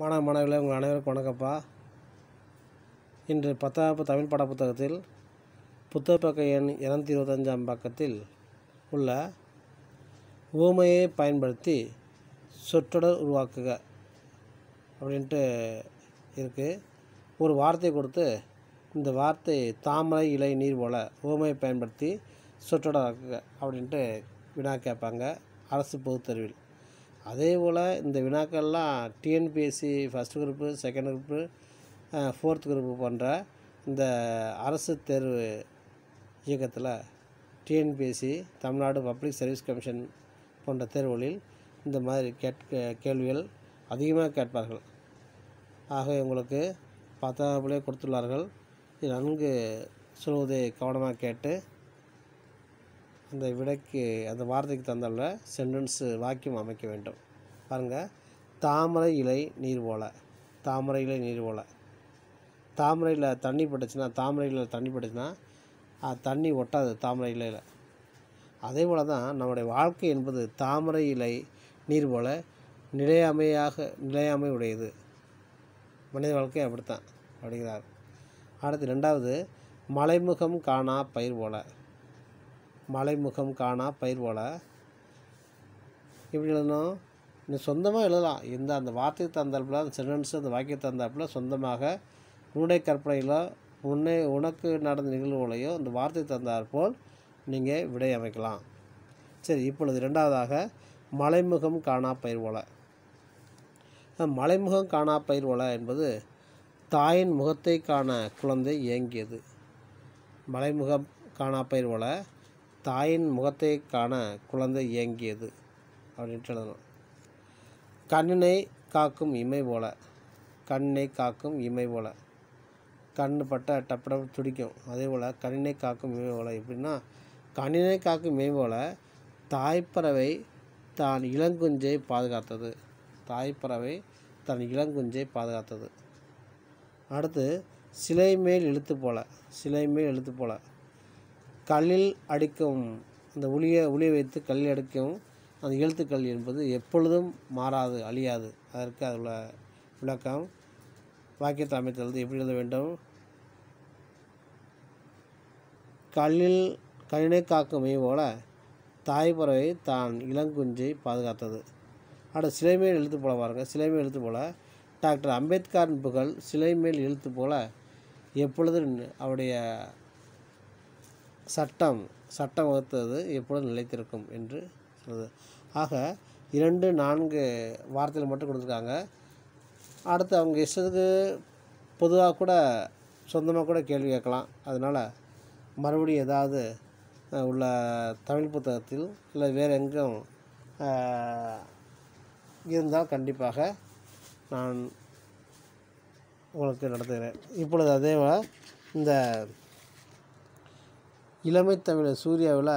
மாணவ மாணவிகளை உங்கள் அனைவருக்கும் வணக்கப்பா இன்று பத்தாவது தமிழ் பாட புத்தகத்தில் புத்தக எண் இரநூத்தி இருபத்தஞ்சாம் பக்கத்தில் உள்ள ஊமையை பயன்படுத்தி சொற்றொடர் உருவாக்குக அப்படின்ட்டு இருக்குது ஒரு வார்த்தை கொடுத்து இந்த வார்த்தை தாமரை இலை நீர் போல ஊமையை பயன்படுத்தி சொற்றொடர் ஆக்குக அப்படின்ட்டு வினா கேட்பாங்க அரசு பொதுத்தெருவில் அதே போல் இந்த வினாக்கள்லாம் TNPSC first group second group fourth group போன்ற இந்த அரசு தேர்வு இயக்கத்தில் TNPSC Tamil Nadu public service commission போன்ற தேர்வுகளில் இந்த மாதிரி கேட்க கேள்விகள் அதிகமாக கேட்பார்கள் ஆகவே உங்களுக்கு பத்தாப்புலேயே கொடுத்துள்ளார்கள் இது நன்கு சொல்வதை கவனமாக கேட்டு இந்த விடைக்கு அந்த வார்த்தைக்கு தந்தால சென்டென்ஸு வாக்கியம் அமைக்க வேண்டும் பாருங்கள் தாமரை இலை நீர் போல தாமரை இலை நீர் போல தாமரையில் தண்ணி பட்டுச்சுன்னா தாமரையில் தண்ணி பட்டுச்சுன்னா தண்ணி ஒட்டாது தாமரை இலையில் அதே போல் தான் நம்முடைய வாழ்க்கை என்பது தாமரை இலை நீர் போல நிலையாமையாக நிலையாமை உடையது மனித வாழ்க்கை அப்படித்தான் அப்படிங்கிறார் அடுத்து ரெண்டாவது மலைமுகம் காணா பயிர் போல மலைமுகம் காணா பயிர் போல இப்படி எழுதணும் நீ சொந்தமாக எழுதலாம் இந்த அந்த வார்த்தைக்கு தந்தாப்பில் அந்த சென்டென்ஸ் அந்த வாக்கியத்தை தந்தாப்பில் சொந்தமாக உன்னுடைய கற்பனையில் உன்னை உனக்கு நடந்த நிகழ்வுகளையோ அந்த வார்த்தை தந்தாற்போல் நீங்கள் விடை அமைக்கலாம் சரி இப்பொழுது ரெண்டாவதாக மலைமுகம் காணா பயிர் போல மலைமுகம் காணா பயிர் போல என்பது தாயின் முகத்தை காண குழந்தை இயங்கியது மலைமுகம் காணா பயிர் போல தாயின் முகத்தை காண குழந்தை இயங்கியது அப்படின்ட்டு எழுதணும் கண்ணினை காக்கும் இமை போல கண்ணினை காக்கும் இமை போல கண்ணு பட்ட டப்பட துடிக்கும் அதே போல் கண்ணினை காக்கும் இமை போல எப்படின்னா கண்ணினை காக்கும் இமை போல தாய்ப்பறவை தான் இளங்குஞ்சை பாதுகாத்தது தாய்ப்பறவை தன் இளங்குஞ்சை பாதுகாத்தது அடுத்து சிலை மேல் எழுத்து போல சிலை மேல் எழுத்து போல கல்லில் அடிக்கும் அந்த ஒளியை ஒளியை வைத்து கல்லில் அடிக்கவும் அந்த எழுத்துக்கள் என்பது எப்பொழுதும் மாறாது அழியாது அதற்கு அதில் விளக்கம் வாக்கியத்தை அமைத்தது எப்படி எழுத வேண்டும் கல்லில் கல்லினை காக்கும் மெய் போல தாய்ப்பறவை தான் இளங்குஞ்சை பாதுகாத்தது ஆனால் சிலைமேல் எழுத்து போல சிலை சிலைமேல் எழுத்து போல டாக்டர் அம்பேத்கரின் புகழ் சிலைமேல் எழுத்து போல எப்பொழுதும் அவருடைய சட்டம் சட்டம் வகுத்தது எப்பொழுது நிலைத்திருக்கும் என்று சொல்லுது ஆக இரண்டு நான்கு வார்த்தையில் மட்டும் கொடுத்துருக்காங்க அடுத்து அவங்க இஷ்டத்துக்கு பொதுவாக கூட சொந்தமாக கூட கேள்வி கேட்கலாம் அதனால் மறுபடியும் ஏதாவது உள்ள தமிழ் புத்தகத்தில் இல்லை வேறு எங்கும் இருந்தால் கண்டிப்பாக நான் உங்களுக்கு நடத்துகிறேன் இப்பொழுது அதே இந்த இளமை தமிழர் சூர்யாவில்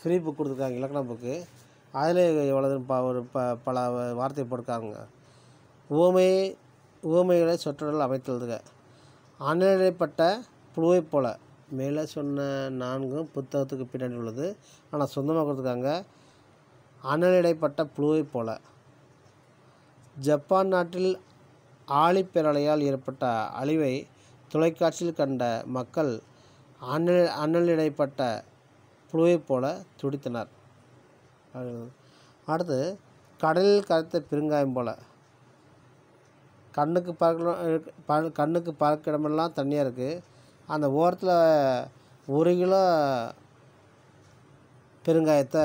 ஃப்ரீ புக் கொடுத்துருக்காங்க இலக்கண புக்கு அதில் எவ்வளோ ப ஒரு ப பல வார்த்தை போட்டிருக்காங்க ஓமை உவமைகளை சொற்றொடல் அமைத்துள்ளதுக அணிநிலைப்பட்ட புழுவை போல் மேலே சொன்ன நான்கும் புத்தகத்துக்கு பின்னாடி உள்ளது ஆனால் சொந்தமாக கொடுத்துருக்காங்க அனலிடைப்பட்ட புழுவை போல் ஜப்பான் நாட்டில் ஆழிப்பேரலையால் ஏற்பட்ட அழிவை தொலைக்காட்சியில் கண்ட மக்கள் அனல் அனலிடைப்பட்ட புழுவை போல துடித்தனர் அடுத்து கடலில் கரைத்த பெருங்காயம் போல் கண்ணுக்கு பார்க்கலாம் கண்ணுக்கு பார்க்க இடமெல்லாம் தண்ணியாக இருக்குது அந்த ஓரத்தில் ஒரு கிலோ பெருங்காயத்தை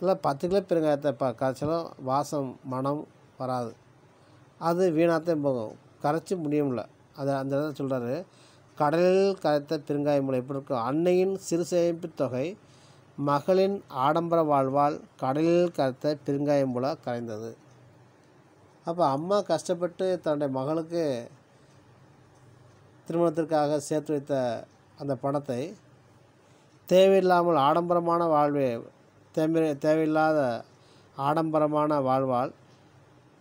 இல்லை பத்து கிலோ பெருங்காயத்தை ப கரைச்சாலும் வாசம் மனம் வராது அது வீணாகத்தான் போகும் கரைச்சி முடியும்ல அதை அந்த இடத்துல சொல்கிறாரு கடலில் கரைத்த பெருங்காயமுலை எப்படி இருக்கும் அன்னையின் சிறு சேமிப்பு தொகை மகளின் ஆடம்பர வாழ்வால் கடலில் கரைத்த பெருங்காயமுலை கரைந்தது அப்போ அம்மா கஷ்டப்பட்டு தன்னுடைய மகளுக்கு திருமணத்திற்காக சேர்த்து வைத்த அந்த பணத்தை தேவையில்லாமல் ஆடம்பரமான வாழ்வே தேவை தேவையில்லாத ஆடம்பரமான வாழ்வால்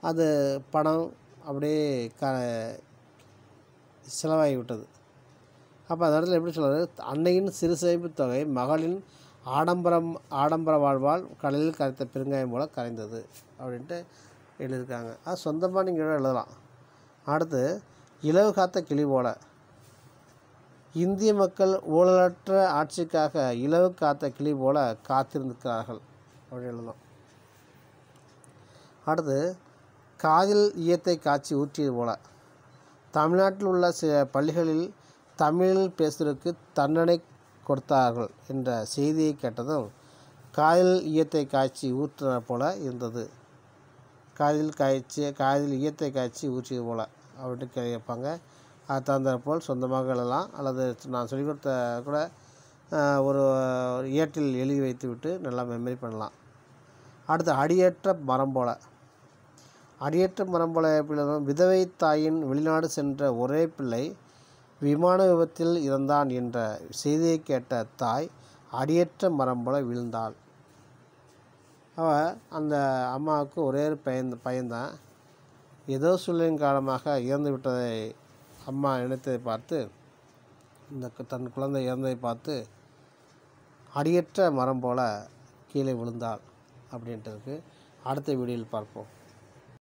அது பணம் அப்படியே க செலவாகிவிட்டது அப்போ அந்த இடத்துல எப்படி சொல்கிறது அன்னையின் சிறு சேமிப்பு தொகை மகளின் ஆடம்பரம் ஆடம்பர வாழ்வால் கடலில் கரைத்த பெருங்காயம் போல கரைந்தது அப்படின்ட்டு எழுதியிருக்காங்க அது சொந்தமாக நீங்கள் எழுதலாம் அடுத்து இலவு காத்த கிளி போல இந்திய மக்கள் ஊழலற்ற ஆட்சிக்காக இலவு காத்த கிளி போல காத்திருந்திருக்கிறார்கள் அப்படின்னு எழுதலாம் அடுத்து காதில் ஈயத்தை காட்சி ஊற்றியது போல தமிழ்நாட்டில் உள்ள சில பள்ளிகளில் தமிழில் பேசுவதற்கு தண்டனை கொடுத்தார்கள் என்ற செய்தியை கேட்டதும் காதில் ஈயத்தை காய்ச்சி ஊற்றின போல இருந்தது காதில் காய்ச்சி காதில் ஈயத்தை காய்ச்சி ஊற்றியது போல் அப்படின்ட்டு கேட்பாங்க அது தகுந்த போல் சொந்தமாக எழுதலாம் அல்லது நான் சொல்லிக் கொடுத்த கூட ஒரு இயற்றில் எழுதி வைத்து விட்டு நல்லா மெமரி பண்ணலாம் அடுத்து அடியேற்ற மரம் போல் அடியேற்ற மரம் போல் எப்படி விதவை தாயின் வெளிநாடு சென்ற ஒரே பிள்ளை விமான விபத்தில் இறந்தான் என்ற செய்தியை கேட்ட தாய் அடியற்ற மரம் போல விழுந்தாள் அவள் அந்த அம்மாவுக்கு ஒரே பயந்த பயந்தான் ஏதோ சூழலின் காரணமாக இறந்து விட்டதை அம்மா நினைத்ததை பார்த்து இந்த தன் குழந்தை இறந்ததை பார்த்து அடியற்ற மரம் போல் கீழே விழுந்தாள் அப்படின்றதுக்கு அடுத்த வீடியோவில் பார்ப்போம்